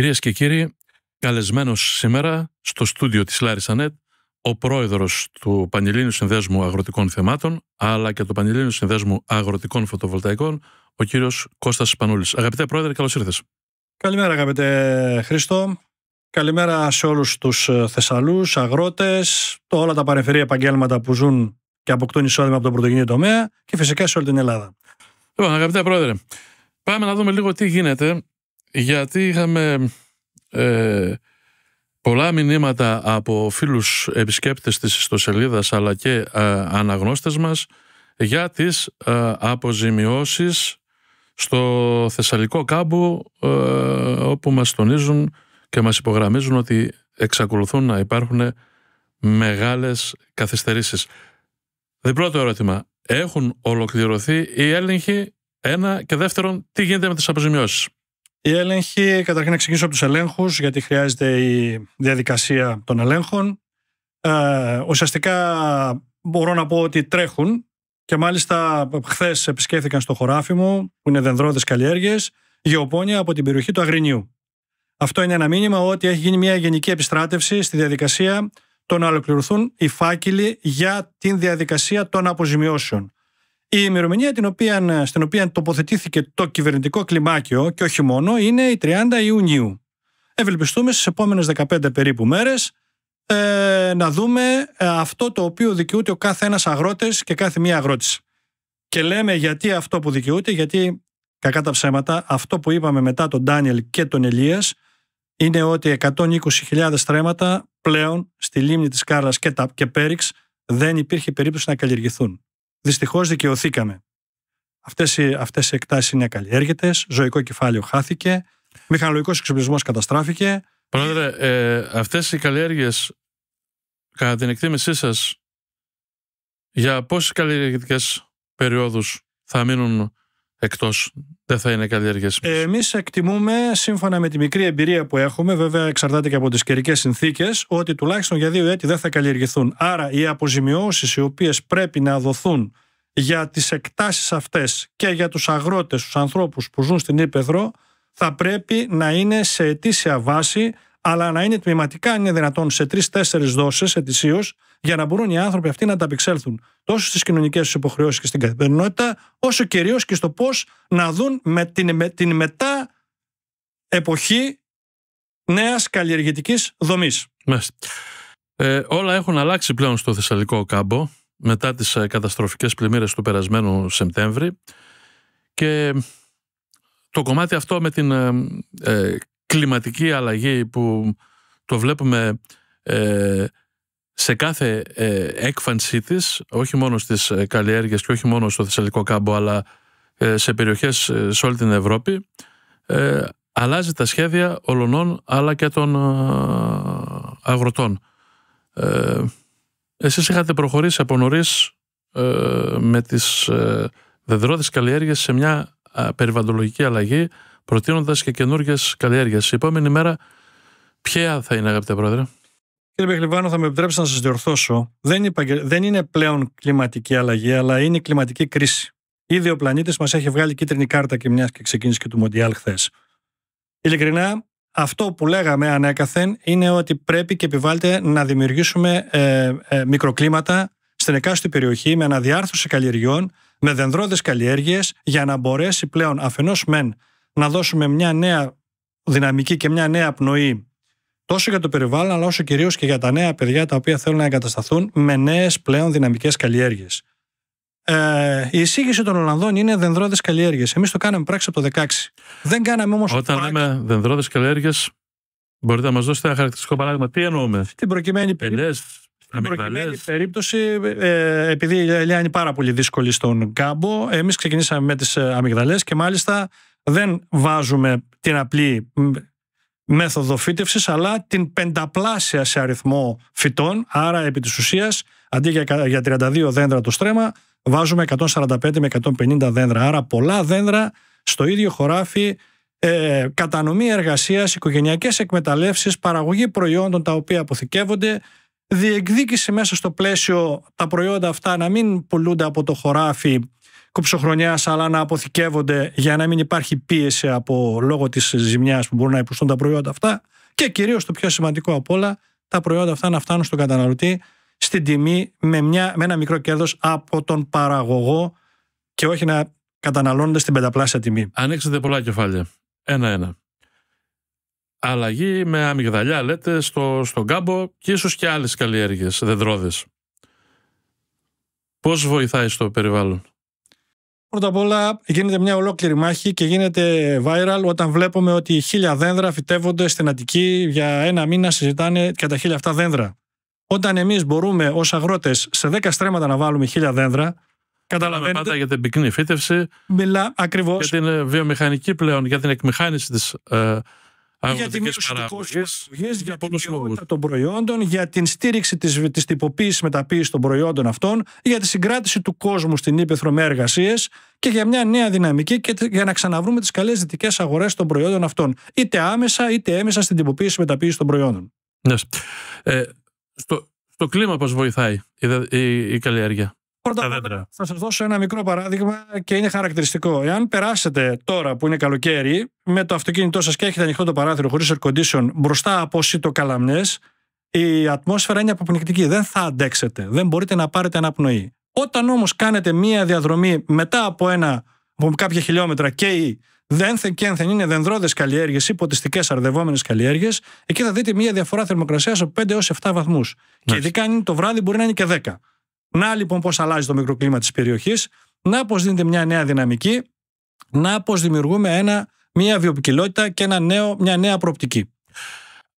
Κυρίες και κύριοι, καλεσμένος σήμερα στο στούντιο της Λάρι Ανέτ, ο πρόεδρος του Πανελλήνιου Συνδέσμου Αγροτικών Θεμάτων, αλλά και του Πανελλήνιου Συνδέσμου Αγροτικών Φωτοβολταϊκών, ο κύριος Κώστας Πανουλή. Αγαπητέ πρόεδρε, καλώς ήρθες. Καλημέρα αγαπητέ Χρήστο. Καλημέρα σε όλους τους ε, Θεσσαλούς, αγρότες, όλα τα παρεμφερή επαγγέλματα που ζουν και αποκτούν εισόδημα από τον πρωτογενή τομέα και φυσικά σε όλη την Ελλάδα. Λοιπόν, αγαπητέ πρόεδρε, πάμε να δούμε λίγο τι γίνεται γιατί είχαμε ε, πολλά μηνύματα από φίλους επισκέπτες της ιστοσελίδας αλλά και ε, αναγνώστες μας για τις ε, αποζημιώσεις στο Θεσσαλικό κάμπο ε, όπου μας τονίζουν και μας υπογραμμίζουν ότι εξακολουθούν να υπάρχουν μεγάλες καθυστερήσεις. Διπλό το ερώτημα. Έχουν ολοκληρωθεί οι έλεγχοι ένα και δεύτερον τι γίνεται με τις αποζημιώσεις. Οι έλεγχοι, καταρχήν να ξεκινήσω από τους ελέγχους, γιατί χρειάζεται η διαδικασία των ελέγχων. Ε, ουσιαστικά μπορώ να πω ότι τρέχουν και μάλιστα χθες επισκέφθηκαν στο χωράφι μου, που είναι δενδρόδες καλλιέργειες, γεωπόνια από την περιοχή του Αγρινιού. Αυτό είναι ένα μήνυμα ότι έχει γίνει μια γενική επιστράτευση στη διαδικασία το να ολοκληρωθούν οι φάκελοι για την διαδικασία των αποζημιώσεων. Η ημερομηνία την οποία, στην οποία τοποθετήθηκε το κυβερνητικό κλιμάκιο και όχι μόνο είναι η 30 Ιουνίου. Ευελπιστούμε στις επόμενες 15 περίπου μέρες ε, να δούμε ε, αυτό το οποίο δικαιούται ο κάθε ένας αγρότης και κάθε μία αγρότης. Και λέμε γιατί αυτό που δικαιούται, γιατί κακά τα ψέματα, αυτό που είπαμε μετά τον Ντάνιελ και τον Ελίας είναι ότι 120.000 στρέμματα πλέον στη λίμνη της Κάρλας και, τα, και Πέριξ δεν υπήρχε περίπτωση να καλλιεργηθούν. Δυστυχώς δικαιωθήκαμε. Αυτές αυτές οι εκτάσεις είναι ακαλλιέργητες, ζωικό κεφάλαιο χάθηκε, μηχανολογικός εξοπλισμός καταστράφηκε. Πρόεδρε, ε, αυτές οι καλλιέργειες, κατά την εκτίμησή σας, για πόσες καλλιεργητικές περιόδους θα μείνουν εκτός δεν θα είναι καλλιέργεια. Ε, Εμείς εκτιμούμε, σύμφωνα με τη μικρή εμπειρία που έχουμε, βέβαια εξαρτάται και από τις καιρικές συνθήκες, ότι τουλάχιστον για δύο έτη δεν θα καλλιεργηθούν. Άρα οι αποζημιώσεις οι οποίες πρέπει να δοθούν για τις εκτάσεις αυτές και για τους αγρότες, τους ανθρώπους που ζουν στην Ήπεθρο, θα πρέπει να είναι σε αιτήσια βάση αλλά να είναι τμηματικά, αν είναι δυνατόν, σε τρει-τέσσερι δόσεις ετησίως, για να μπορούν οι άνθρωποι αυτοί να ανταπεξέλθουν τόσο στις κοινωνικές τους υποχρεώσεις και στην καθημερινότητα, όσο κυρίως και στο πώς να δουν με την, την μετά εποχή νέας καλλιεργητικής δομής. Ε, όλα έχουν αλλάξει πλέον στο Θεσσαλικό κάμπο μετά τις ε, καταστροφικές πλημμύρες του περασμένου Σεπτέμβρη και το κομμάτι αυτό με την ε, ε κλιματική αλλαγή που το βλέπουμε ε, σε κάθε ε, έκφανσή της, όχι μόνο στις ε, καλλιέργειες και όχι μόνο στο Θεσσαλικό κάμπο, αλλά σε περιοχές σε όλη την Ευρώπη, αλλάζει τα σχέδια ολονών αλλά και των αγροτών. Εσείς είχατε προχωρήσει από νωρίς με τις δεδρώδεις καλλιέργειες σε μια περιβαλλοντολογική αλλαγή προτείνοντας και καινούργιες καλλιέργειες. Η επόμενη μέρα, ποια θα είναι, αγαπητέ Πρόεδρε. Κύριε Μπεχλιβάνο, θα με επιτρέψετε να σας διορθώσω. Δεν, είπα, δεν είναι πλέον κλιματική αλλαγή, αλλά είναι κλιματική κρίση. Ήδη ο πλανήτης μας έχει βγάλει κίτρινη κάρτα και μιας και ξεκίνησε και του Μοντιάλ χθες. Ειλικρινά, αυτό που λέγαμε ανέκαθεν είναι ότι πρέπει και επιβάλλεται να δημιουργήσουμε ε, ε, μικροκλίματα στην εκάστοτε περιοχή με αναδιάρθρωση καλλιεργιών, με δενδρώδες καλλιέργειες, για να μπορέσει πλέον αφενός μεν να δώσουμε μια νέα δυναμική και μια νέα πνοή τόσο για το περιβάλλον, αλλά όσο κυρίως και για τα νέα παιδιά τα οποία θέλουν να εγκατασταθούν με νέες πλέον δυναμικές καλλιέργειες. Ε, η εισήγηση των Ολλανδών είναι δενδρόδε καλλιέργειες. Εμείς το κάναμε πράξη από το 16. Δεν κάναμε όμως. Όταν πράξη... λέμε δενδρόδε καλλιέργειες, μπορείτε να μας δώσετε ένα χαρακτηριστικό παράδειγμα. Τι εννοούμε. Την προκειμένη περίπτωση. Στην προκειμένη περίπτωση, ε, ε, επειδή η ελιά είναι πάρα πολύ δύσκολη στον κάμπο, εμείς ξεκινήσαμε με τις ε, αμυγδαλές και μάλιστα δεν βάζουμε την απλή μέθοδο φύτευσης, αλλά την πενταπλάσια σε αριθμό φυτών, άρα επί της ουσίας, αντί για 32 δέντρα το στρέμμα, βάζουμε 145 με 150 δέντρα. Άρα πολλά δέντρα στο ίδιο χωράφι, ε, κατανομή εργασίας, οικογενειακές εκμεταλλεύσεις, παραγωγή προϊόντων τα οποία αποθηκεύονται, διεκδίκηση μέσα στο πλαίσιο τα προϊόντα αυτά να μην πουλούνται από το χωράφι κοψοχρονιά, αλλά να αποθηκεύονται για να μην υπάρχει πίεση από λόγω της ζημιάς που μπορούν να υποστούν τα προϊόντα αυτά. Και κυρίως το πιο σημαντικό απ' όλα, τα προϊόντα αυτά να φτάνουν στον καταναλωτή στην τιμή με, μια, με ένα μικρό κέρδος από τον παραγωγό και όχι να καταναλώνονται στην πενταπλάσια τιμή. Ανοίξετε πολλά κεφάλια. Ένα-ένα. Αλλαγή με αμυγδαλιά, λέτε, στο, στον κάμπο και ίσως και άλλες καλλιέργειες, δεδρόδε. Πώς βοηθάει στο περιβάλλον, Πρώτα απ' όλα γίνεται μια ολόκληρη μάχη και γίνεται viral όταν βλέπουμε ότι χίλια δένδρα φυτεύονται στην Αττική για ένα μήνα συζητάνε για τα χίλια αυτά δένδρα. Όταν εμείς μπορούμε ως αγρότες σε δέκα στρέμματα να βάλουμε χίλια δένδρα, Καταλαβαίνετε. Πάντα για την πυκνή φύτευση. Μιλά ακριβώς. Για την ε, βιομηχανική πλέον, για την εκμηχάνηση της ε, για τη μείωση κόσμου, για την ποιότητα των προϊόντων, για την στήριξη της, της τυποποίησης μεταποίησης των προϊόντων αυτών, για τη συγκράτηση του κόσμου στην ύπεθρο με εργασίες και για μια νέα δυναμική και για να ξαναβρούμε τις καλές δυτικές αγορές των προϊόντων αυτών, είτε άμεσα είτε έμεσα στην τυποποίηση μεταποίηση των προϊόντων. Ναι. Ε, στο, κλίμα πώς βοηθάει η, η, η καλλιέργεια θα σας δώσω ένα μικρό παράδειγμα και είναι χαρακτηριστικό. Εάν περάσετε τώρα που είναι καλοκαίρι με το αυτοκίνητό σας και έχετε ανοιχτό το παράθυρο χωρίς air condition μπροστά από καλαμνέ, η ατμόσφαιρα είναι αποπνικτική. Δεν θα αντέξετε. Δεν μπορείτε να πάρετε αναπνοή. Όταν όμως κάνετε μία διαδρομή μετά από, ένα, από κάποια χιλιόμετρα και η δένθεν και ένθεν είναι δενδρόδε καλλιέργειε ή ποτιστικέ αρδευόμενες καλλιέργειες, εκεί θα δείτε μία διαφορά θερμοκρασίας από 5 έω 7 βαθμούς. Και ειδικά αν είναι το βράδυ μπορεί να είναι και 10. Να λοιπόν πώς αλλάζει το μικροκλίμα της περιοχής, να πώς δίνεται μια νέα δυναμική, να πώς δημιουργούμε ένα, μια βιοποικιλότητα και ένα νέο, μια νέα προοπτική.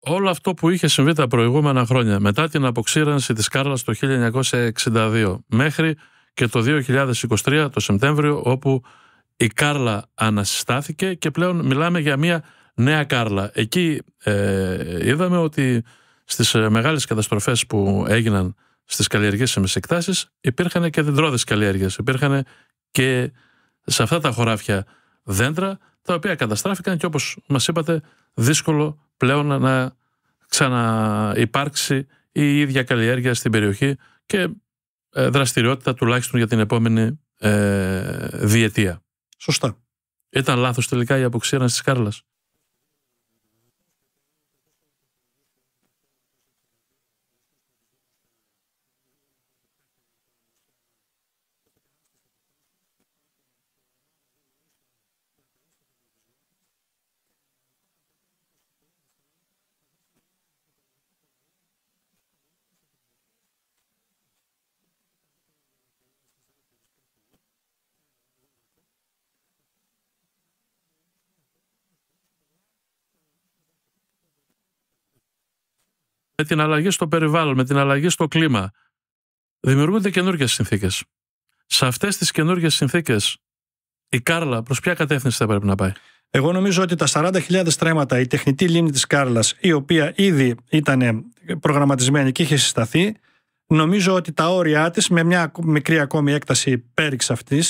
Όλο αυτό που είχε συμβεί τα προηγούμενα χρόνια, μετά την αποξήρανση της Κάρλας το 1962 μέχρι και το 2023, το Σεπτέμβριο, όπου η Κάρλα ανασυστάθηκε και πλέον μιλάμε για μια νέα Κάρλα. Εκεί ε, είδαμε ότι στις ε, μεγάλες καταστροφές που έγιναν στις καλλιεργίε σε υπήρχαν και δεντρόδε καλλιέργειε. Υπήρχαν και σε αυτά τα χωράφια δέντρα, τα οποία καταστράφηκαν και όπως μας είπατε, δύσκολο πλέον να ξαναυπάρξει η ίδια καλλιέργεια στην περιοχή και ε, δραστηριότητα τουλάχιστον για την επόμενη ε, διετία. Σωστά. Ήταν λάθος τελικά η αποξήρανση της Κάρλας. με την αλλαγή στο περιβάλλον, με την αλλαγή στο κλίμα, δημιουργούνται καινούργιες συνθήκες. Σε αυτές τις καινούργιες συνθήκες, η Κάρλα προς ποια κατεύθυνση θα πρέπει να πάει. Εγώ νομίζω ότι τα 40.000 στρέμματα, η τεχνητή λίμνη της Κάρλας, η οποία ήδη ήταν προγραμματισμένη και είχε συσταθεί, νομίζω ότι τα όρια της, με μια μικρή ακόμη έκταση πέριξ αυτής,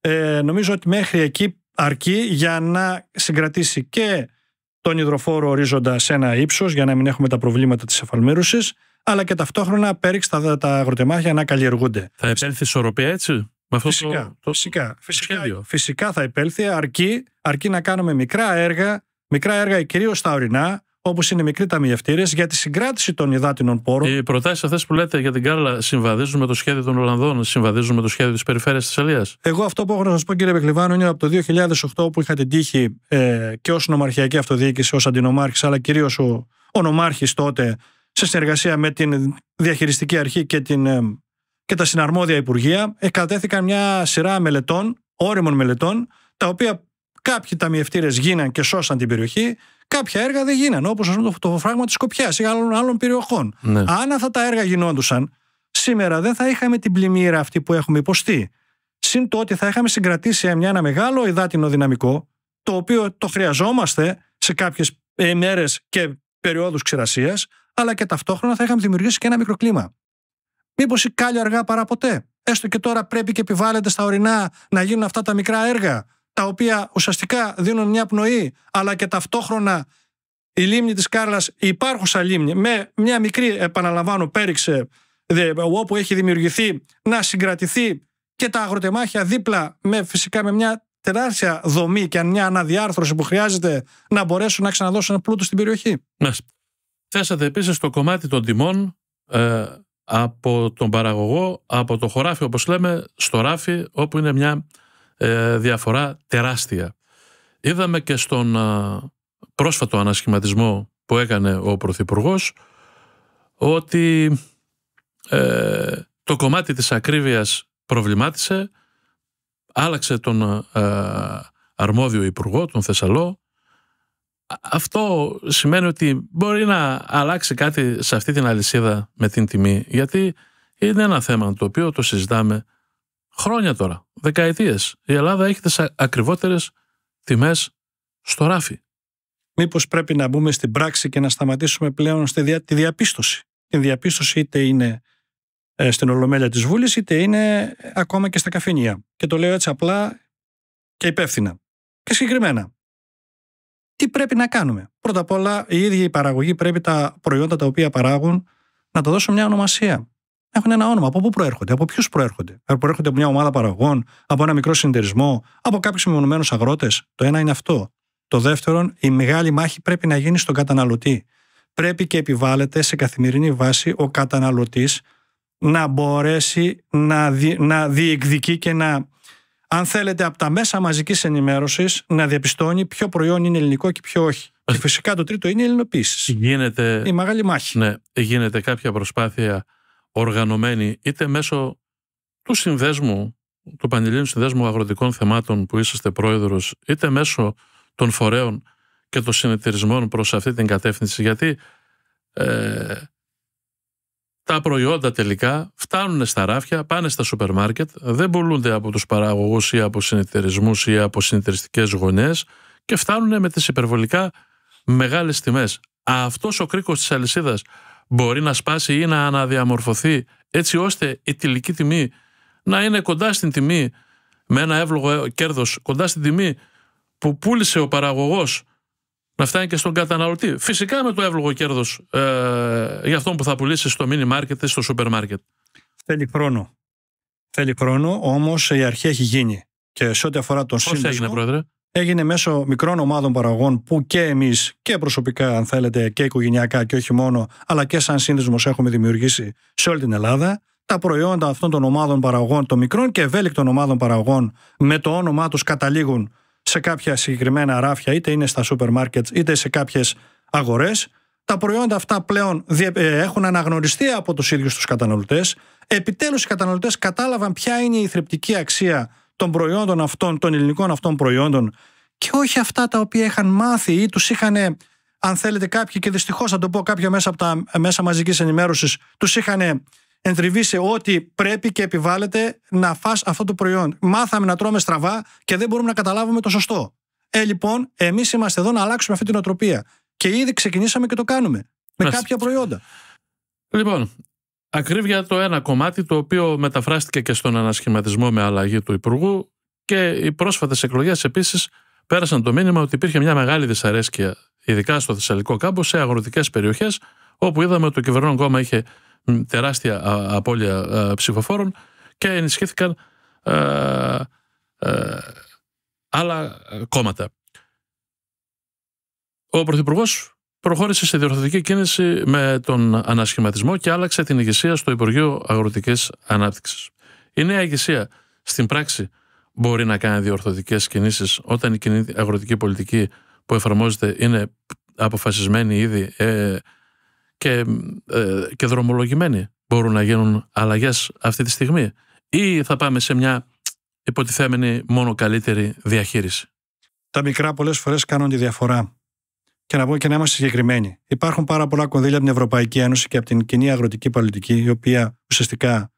ε, νομίζω ότι μέχρι εκεί αρκεί για να συγκρατήσει και τον υδροφόρο ορίζοντα σε ένα ύψος για να μην έχουμε τα προβλήματα της εφαλμύρωση, αλλά και ταυτόχρονα πέριξ τα, τα αγροτεμάχια να καλλιεργούνται. Θα επέλθει ισορροπία έτσι, με αυτό φυσικά, το, φυσικά, φυσικά, Φυσικά θα επέλθει, αρκεί, αρκεί να κάνουμε μικρά έργα, μικρά έργα κυρίως στα ορεινά, όπως είναι μικροί ταμιευτήρε, για τη συγκράτηση των υδάτινων πόρων. Οι προτάσεις αυτές που λέτε για την Κάρλα συμβαδίζουν με το σχέδιο των Ολλανδών, συμβαδίζουν με το σχέδιο της περιφέρειας τη Ελία. Εγώ αυτό που έχω να σας πω, κύριε Μπεκλιβάνο, είναι από το 2008 που είχα την τύχη ε, και ως νομαρχιακή αυτοδιοίκηση, ως αντινομάρχης, αλλά κυρίως ο, ο νομάρχης τότε, σε συνεργασία με την διαχειριστική αρχή και, την, ε, και τα συναρμόδια υπουργεία, ε, κατέθηκαν μια σειρά μελετών, όριμων μελετών, τα οποία κάποιοι ταμιευτήρες γίναν και σώσαν την περιοχή, Κάποια έργα δεν γίνανε, όπως το, το φράγμα της Σκοπιάς ή άλλων, άλλων περιοχών. Ναι. Αν αυτά τα έργα γινόντουσαν, σήμερα δεν θα είχαμε την πλημμύρα αυτή που έχουμε υποστεί. Συν το ότι θα είχαμε συγκρατήσει ένα μεγάλο υδάτινο δυναμικό, το οποίο το χρειαζόμαστε σε κάποιες ημέρε ε, και περιόδους ξηρασίας, αλλά και ταυτόχρονα θα είχαμε δημιουργήσει και ένα μικροκλίμα. Μήπως η κάλιο αργά παρά ποτέ. Έστω και τώρα πρέπει και επιβάλλεται στα ορεινά να γίνουν αυτά τα μικρά έργα τα οποία ουσιαστικά δίνουν μια πνοή, αλλά και ταυτόχρονα η λίμνη της Κάρλας, η υπάρχουσα λίμνη, με μια μικρή, επαναλαμβάνω, πέριξε, όπου έχει δημιουργηθεί, να συγκρατηθεί και τα αγροτεμάχια δίπλα, με, φυσικά με μια τεράστια δομή και μια αναδιάρθρωση που χρειάζεται να μπορέσουν να ξαναδώσουν πλούτο στην περιοχή. Θέσατε επίσης το κομμάτι των τιμών ε, από τον παραγωγό, από το χωράφι όπως λέμε, στο ράφι όπου είναι μια ε, διαφορά τεράστια. Είδαμε και στον πρόσφατο ανασχηματισμό που έκανε ο Πρωθυπουργός ότι ε, το κομμάτι της ακρίβειας προβλημάτισε, άλλαξε τον αρμόδιο υπουργό, τον Θεσσαλό. Αυτό σημαίνει ότι μπορεί να αλλάξει κάτι σε αυτή την αλυσίδα με την τιμή, γιατί είναι ένα θέμα το οποίο το συζητάμε χρόνια τώρα, δεκαετίες. Η Ελλάδα έχει τις ακριβότερες τιμές στο ράφι. Μήπως πρέπει να μπούμε στην πράξη και να σταματήσουμε πλέον στη δια, τη διαπίστωση. Η διαπίστωση είτε είναι ε, στην Ολομέλεια της Βούλης, είτε είναι ε, ακόμα και στα καφενεία. Και το λέω έτσι απλά και υπεύθυνα. Και συγκεκριμένα. Τι πρέπει να κάνουμε. Πρώτα απ' όλα, η ίδια η παραγωγή πρέπει τα προϊόντα τα οποία παράγουν να τα δώσουν μια ονομασία έχουν ένα όνομα. Από πού προέρχονται, από ποιους προέρχονται. Προέρχονται από μια ομάδα παραγωγών, από ένα μικρό συνεταιρισμό, από κάποιους μεμονωμένους αγρότες. Το ένα είναι αυτό. Το δεύτερο, η μεγάλη μάχη πρέπει να γίνει στον καταναλωτή. Πρέπει και επιβάλλεται σε καθημερινή βάση ο καταναλωτής να μπορέσει να, δι, να διεκδικεί και να, αν θέλετε, από τα μέσα μαζικής ενημέρωσης να διαπιστώνει ποιο προϊόν είναι ελληνικό και ποιο όχι. Και φυσικά το τρίτο είναι η ελληνοποίηση. Γίνεται. Η μεγάλη μάχη. Ναι, γίνεται κάποια προσπάθεια οργανωμένη είτε μέσω του συνδέσμου, του Πανελλήνιου Συνδέσμου Αγροτικών Θεμάτων που είσαστε πρόεδρος, είτε μέσω των φορέων και των συνεταιρισμών προς αυτή την κατεύθυνση, γιατί ε, τα προϊόντα τελικά φτάνουν στα ράφια, πάνε στα σούπερ μάρκετ, δεν πουλούνται από τους παραγωγούς ή από συνεταιρισμούς ή από συνεταιριστικές γωνιές και φτάνουν με τις υπερβολικά μεγάλες τιμές. Αυτός ο κρίκος της αλυσίδας μπορεί να σπάσει ή να αναδιαμορφωθεί έτσι ώστε η τελική τιμή να είναι κοντά στην τιμή με ένα εύλογο κέρδος κοντά στην τιμή που πούλησε ο παραγωγός να φτάνει και στον καταναλωτή. Φυσικά με το εύλογο κέρδος ε, για αυτόν που θα πουλήσει στο μίνι μάρκετ ή στο σούπερ μάρκετ. Θέλει χρόνο. Θέλει χρόνο, όμως η αρχή έχει γίνει. Και σε ό,τι αφορά τον Πώς σύνδεσμο... έγινε, πρόεδρε? έγινε μέσω μικρών ομάδων παραγωγών που και εμείς και προσωπικά, αν θέλετε, και οικογενειακά και όχι μόνο, αλλά και σαν σύνδεσμος έχουμε δημιουργήσει σε όλη την Ελλάδα. Τα προϊόντα αυτών των ομάδων παραγωγών, των μικρών και ευέλικτων ομάδων παραγωγών, με το όνομά τους καταλήγουν σε κάποια συγκεκριμένα ράφια, είτε είναι στα σούπερ μάρκετ, είτε σε κάποιες αγορές. Τα προϊόντα αυτά πλέον ε, έχουν αναγνωριστεί από τους ίδιους τους καταναλωτές. Επιτέλους, οι καταναλωτές κατάλαβαν ποια είναι η θρεπτική αξία των προϊόντων αυτών, των ελληνικών αυτών προϊόντων και όχι αυτά τα οποία είχαν μάθει ή τους είχαν, αν θέλετε κάποιοι και δυστυχώς θα το πω κάποια μέσα από τα μέσα μαζικής ενημέρωσης, τους είχαν εντριβεί σε ό,τι πρέπει και επιβάλλεται να φας αυτό το προϊόν. Μάθαμε να τρώμε στραβά και δεν μπορούμε να καταλάβουμε το σωστό. Ε, λοιπόν, εμείς είμαστε εδώ να αλλάξουμε αυτή την οτροπία. Και ήδη ξεκινήσαμε και το κάνουμε. Με κάποια προϊόντα. Λοιπόν, Ακρίβεια το ένα κομμάτι το οποίο μεταφράστηκε και στον ανασχηματισμό με αλλαγή του Υπουργού και οι πρόσφατες εκλογές επίσης πέρασαν το μήνυμα ότι υπήρχε μια μεγάλη δυσαρέσκεια ειδικά στο Θεσσαλικό κάμπος σε αγροτικές περιοχές όπου είδαμε ότι το κυβερνόν κόμμα είχε τεράστια απώλεια ψηφοφόρων και ενισχύθηκαν ε, ε, άλλα κόμματα. Ο Πρωθυπουργός προχώρησε σε διορθωτική κίνηση με τον ανασχηματισμό και άλλαξε την ηγεσία στο Υπουργείο Αγροτικής Ανάπτυξης. Η νέα ηγεσία στην πράξη μπορεί να κάνει διορθωτικές κινήσεις όταν η αγροτική πολιτική που εφαρμόζεται είναι αποφασισμένη ήδη ε, και, ε, και δρομολογημένη. Μπορούν να γίνουν αλλαγές αυτή τη στιγμή, ή θα πάμε σε μια υποτιθέμενη μόνο καλύτερη διαχείριση. Τα μικρά πολλές φορές κάνουν τη διαφορά και να, και να είμαστε συγκεκριμένοι. Υπάρχουν πάρα πολλά κονδύλια από την Ευρωπαϊκή Ένωση και από την κοινή αγροτική πολιτική, η οποία ουσιαστικά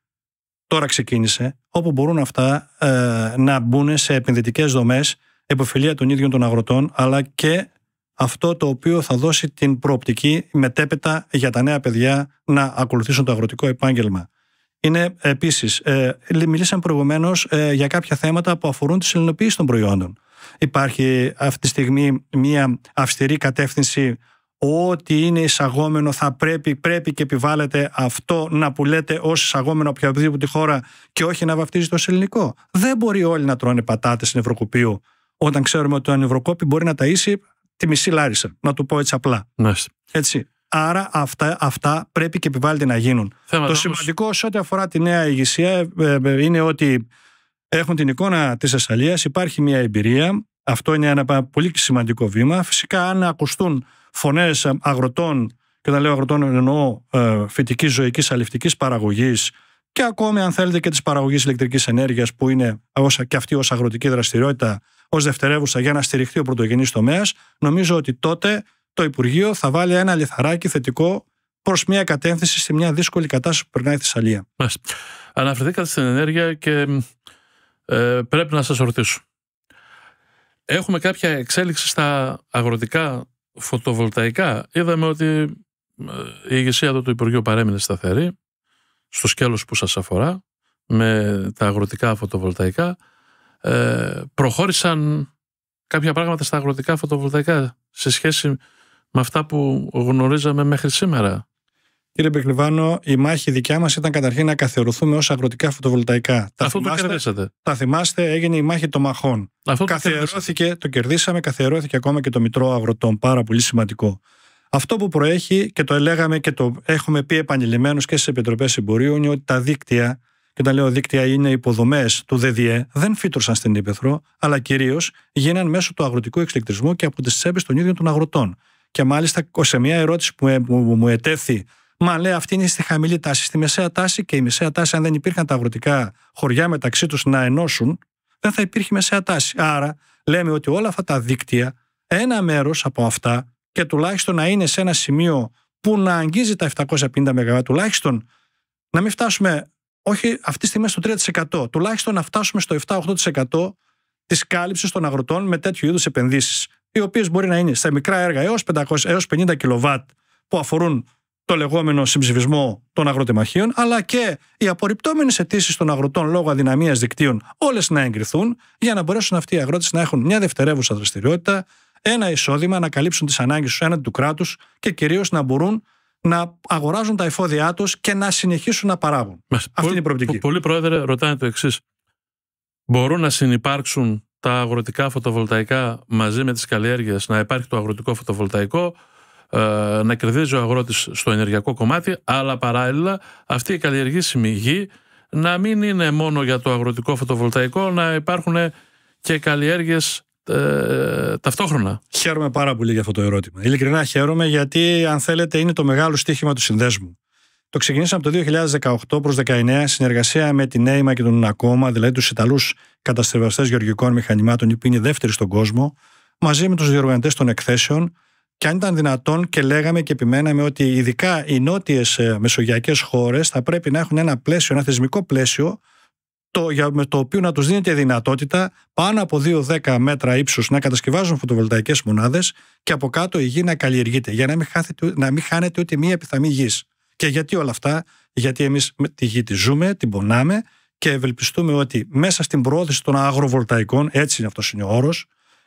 τώρα ξεκίνησε, όπου μπορούν αυτά ε, να μπουν σε επενδυτικές δομές υποφιλία των ίδιων των αγροτών, αλλά και αυτό το οποίο θα δώσει την προοπτική μετέπειτα για τα νέα παιδιά να ακολουθήσουν το αγροτικό επάγγελμα. Είναι επίσης, ε, μιλήσαμε προηγουμένως ε, για κάποια θέματα που αφορούν τη συλληνοποίηση των προϊόντων υπάρχει αυτή τη στιγμή μια αυστηρή κατεύθυνση ό,τι είναι εισαγόμενο θα πρέπει, πρέπει και επιβάλλεται αυτό να πουλέτε ως εισαγόμενο από οποιαδήποτε χώρα και όχι να βαφτίζεται το ελληνικό. Δεν μπορεί όλοι να τρώνε πατάτες στην όταν ξέρουμε ότι ο νευροκόπι μπορεί να ταΐσει τη μισή Λάρισα, να του πω έτσι απλά. Ναι. Έτσι. Άρα αυτά, αυτά πρέπει και επιβάλλεται να γίνουν. Θέματα το σημαντικό όμως... σε ό,τι αφορά τη νέα ηγεσία ε, ε, ε είναι ότι έχουν την εικόνα της Ασσαλία, υπάρχει μια εμπειρία, αυτό είναι ένα πολύ σημαντικό βήμα. Φυσικά αν ακουστούν φωνές αγροτών, και όταν λέω αγροτών εννοώ ε, φυτικής ζωικής, αληφτικής παραγωγής και ακόμη αν θέλετε και της παραγωγής ηλεκτρικής ενέργειας που είναι και αυτή ως αγροτική δραστηριότητα, ως δευτερεύουσα για να στηριχθεί ο πρωτογενής τομέας, νομίζω ότι τότε το Υπουργείο θα βάλει ένα λιθαράκι θετικό προς μια κατεύθυνση σε μια δύσκολη κατάσταση που περνάει η Θεσσαλία. Αναφερθήκατε στην ενέργεια και ε, πρέπει να σας ρωτήσω. Έχουμε κάποια εξέλιξη στα αγροτικά φωτοβολταϊκά. Είδαμε ότι ε, η ηγεσία του Υπουργείου παρέμεινε σταθερή στο σκέλος που σας αφορά με τα αγροτικά φωτοβολταϊκά. Ε, προχώρησαν κάποια πράγματα στα αγροτικά φωτοβολταϊκά σε σχέση με αυτά που γνωρίζαμε μέχρι σήμερα. Κύριε Μπεκλιβάνο, η μάχη δικιά μας ήταν καταρχήν να καθιερωθούμε ως αγροτικά φωτοβολταϊκά. Αυτό θυμάστε, το κερδίσατε. Θα θυμάστε, έγινε η μάχη των μαχών. Αυτό καθιερώθηκε, το, το κερδίσαμε, καθιερώθηκε ακόμα και το Μητρό Αγροτών. Πάρα πολύ σημαντικό. Αυτό που προέχει και το ελέγαμε και το έχουμε πει επανειλημμένως και στις επιτροπές εμπορίου είναι ότι τα δίκτυα, και όταν λέω δίκτυα είναι υποδομές του ΔΔΕ, δεν φύτρωσαν στην Ήπεθρο, αλλά κυρίως γίναν μέσω του αγροτικού εξτρεκτισμού και από τις τσέπες των ίδιων των αγροτών. Και μάλιστα σε μια ερώτηση που ε, μου ετέθη Μα λέει αυτή είναι στη χαμηλή τάση, στη μεσαία τάση και η μεσαία τάση, αν δεν υπήρχαν τα αγροτικά χωριά μεταξύ τους να ενώσουν, δεν θα υπήρχε μεσαία τάση. Άρα λέμε ότι όλα αυτά τα δίκτυα, ένα μέρος από αυτά και τουλάχιστον να είναι σε ένα σημείο που να αγγίζει τα 750 ΜΒ, τουλάχιστον να μην φτάσουμε, όχι αυτή τη στιγμή στο 3%, τουλάχιστον να φτάσουμε στο 7-8% της κάλυψης των αγροτών με τέτοιου είδους επενδύσεις, οι οποίες μπορεί να είναι στα μικρά έργα έως 50 κιλοβάτ που αφορούν το λεγόμενο συμψηφισμό των αγροτεμαχίων, αλλά και οι απορριπτόμενες αιτήσεις των αγροτών λόγω αδυναμίας δικτύων, όλες να εγκριθούν για να μπορέσουν αυτοί οι αγρότες να έχουν μια δευτερεύουσα δραστηριότητα, ένα εισόδημα, να καλύψουν τις ανάγκες τους έναντι του κράτους και κυρίως να μπορούν να αγοράζουν τα εφόδια τους και να συνεχίσουν να παράγουν. Αυτή πολύ, είναι η προοπτική. Πολλοί πρόεδρε ρωτάνε το εξής. Μπορούν να συνεπάρξουν τα αγροτικά φωτοβολταϊκά μαζί με τις καλλιέργειες, να υπάρχει το αγροτικό φωτοβολταϊκό, ε, να κερδίζει ο αγρότη στο ενεργειακό κομμάτι, αλλά παράλληλα αυτή η καλλιεργήσιμη γη να μην είναι μόνο για το αγροτικό φωτοβολταϊκό, να υπάρχουν και καλλιέργειες ε, ταυτόχρονα. Χαίρομαι πάρα πολύ για αυτό το ερώτημα. Ειλικρινά χαίρομαι γιατί, αν θέλετε, είναι το μεγάλο στίχημα του συνδέσμου. Το ξεκινήσαμε από το 2018 προ 19 συνεργασία με την Έιμα και τον Νακόμα, δηλαδή τους Ιταλούς κατασκευαστές γεωργικών μηχανημάτων, οι οποίοι είναι δεύτεροι στον κόσμο, μαζί με τους διοργανωτές των εκθέσεων, και αν ήταν δυνατόν και λέγαμε και επιμέναμε ότι ειδικά οι νότιες ε, μεσογειακές χώρες θα πρέπει να έχουν ένα πλαίσιο, ένα θεσμικό πλαίσιο το, με το οποίο να τους δίνεται δυνατότητα πάνω από 2-10 μέτρα ύψους να κατασκευάζουν φωτοβολταϊκές μονάδες και από κάτω η γη να καλλιεργείται για να μην, χάθετε, να χάνετε ούτε μία επιθαμή γης. Και γιατί όλα αυτά, γιατί εμείς τη γη τη ζούμε, την πονάμε και ευελπιστούμε ότι μέσα στην προώθηση των αγροβολταϊκών, έτσι είναι αυτός είναι ο όρος,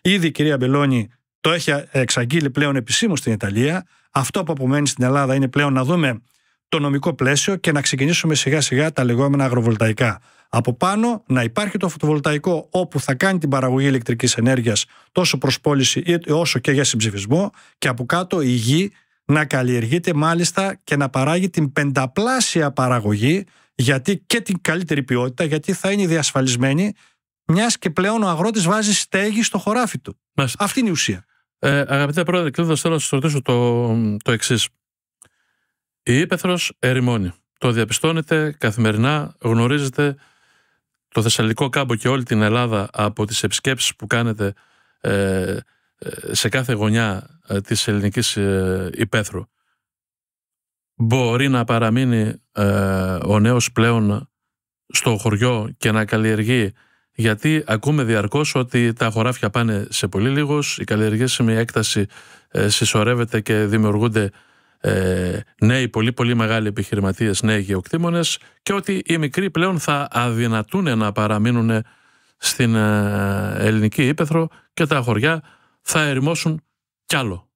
ήδη η κυρία Μπελώνη το έχει εξαγγείλει πλέον επισήμως στην Ιταλία. Αυτό που απομένει στην Ελλάδα είναι πλέον να δούμε το νομικό πλαίσιο και να ξεκινήσουμε σιγά σιγά τα λεγόμενα αγροβολταϊκά. Από πάνω να υπάρχει το φωτοβολταϊκό όπου θα κάνει την παραγωγή ηλεκτρικής ενέργειας τόσο προς πώληση όσο και για συμψηφισμό και από κάτω η γη να καλλιεργείται μάλιστα και να παράγει την πενταπλάσια παραγωγή γιατί και την καλύτερη ποιότητα γιατί θα είναι διασφαλισμένη μιας και πλέον ο αγρότης βάζει στέγη στο χωράφι του. Μάλιστα. Αυτή είναι η ουσία. Ε, αγαπητέ πρόεδρε, κλείνοντας θέλω να σας ρωτήσω το, το εξής. Η ύπεθρο ερημώνει. Το διαπιστώνετε καθημερινά, γνωρίζετε το Θεσσαλικό κάμπο και όλη την Ελλάδα από τις επισκέψεις που κάνετε ε, ε, σε κάθε γωνιά της ελληνικής ε, Μπορεί να παραμείνει ο νέος πλέον στο χωριό και να καλλιεργεί γιατί ακούμε διαρκώς ότι τα χωράφια πάνε σε πολύ λίγος, η καλλιεργήσιμη έκταση ε, συσσωρεύεται και δημιουργούνται ε, νέοι, πολύ πολύ μεγάλοι επιχειρηματίες, νέοι γεωκτήμονες, και ότι οι μικροί πλέον θα αδυνατούν να παραμείνουν στην ε, ελληνική ύπεθρο και τα χωριά θα ερημώσουν κι άλλο.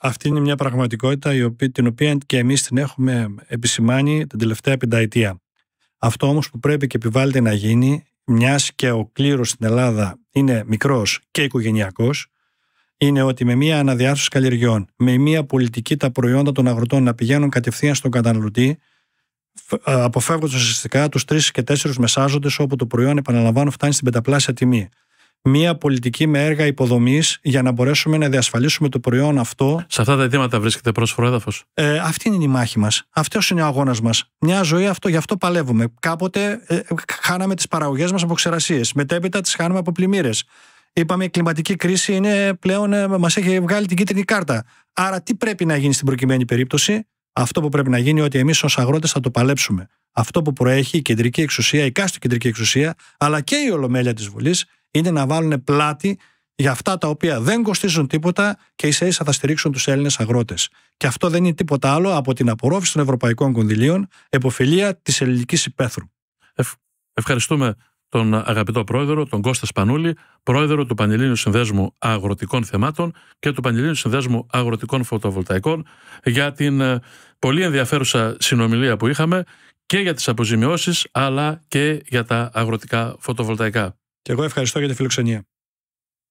Αυτή είναι μια πραγματικότητα η οποία, την οποία και εμείς την έχουμε επισημάνει την τελευταία πενταετία. Αυτό όμως που πρέπει και επιβάλλεται να γίνει μιας και ο κλήρος στην Ελλάδα είναι μικρός και οικογενειακός, είναι ότι με μια αναδιάρθρωση καλλιεργιών, με μια πολιτική τα προϊόντα των αγροτών να πηγαίνουν κατευθείαν στον καταναλωτή, αποφεύγοντας ουσιαστικά τους τρεις και τέσσερις μεσάζοντες όπου το προϊόν, επαναλαμβάνω, φτάνει στην πενταπλάσια τιμή μια πολιτική με έργα υποδομής για να μπορέσουμε να διασφαλίσουμε το προϊόν αυτό. Σε αυτά τα αιτήματα βρίσκεται πρόσφορο έδαφος. Ε, αυτή είναι η μάχη μας. Αυτός είναι ο αγώνας μας. Μια ζωή αυτό, γι' αυτό παλεύουμε. Κάποτε ε, χάναμε τις παραγωγές μας από ξερασίες. Μετέπειτα τις χάνουμε από πλημμύρες. Είπαμε η κλιματική κρίση είναι πλέον ε, μας έχει βγάλει την κίτρινη κάρτα. Άρα, τι πρέπει να γίνει στην προκειμένη περίπτωση. Αυτό που πρέπει να γίνει ότι εμείς ως αγρότες θα το παλέψουμε. Αυτό που προέχει η κεντρική εξουσία, η κάστο κεντρική εξουσία, αλλά και η ολομέλεια της Βουλής είναι να βάλουν πλάτη για αυτά τα οποία δεν κοστίζουν τίποτα και ίσα ίσα θα στηρίξουν τους Έλληνες αγρότες. Και αυτό δεν είναι τίποτα άλλο από την απορρόφηση των ευρωπαϊκών κονδυλίων, εποφιλία της ελληνικής υπαίθρου. ευχαριστούμε τον αγαπητό πρόεδρο, τον Κώστα Σπανούλη, πρόεδρο του Πανελλήνιου Συνδέσμου Αγροτικών Θεμάτων και του Πανελλήνιου Συνδέσμου Αγροτικών Φωτοβολταϊκών, για την ε, πολύ ενδιαφέρουσα συνομιλία που είχαμε και για τις αποζημιώσεις αλλά και για τα αγροτικά φωτοβολταϊκά. Και εγώ ευχαριστώ για τη φιλοξενία.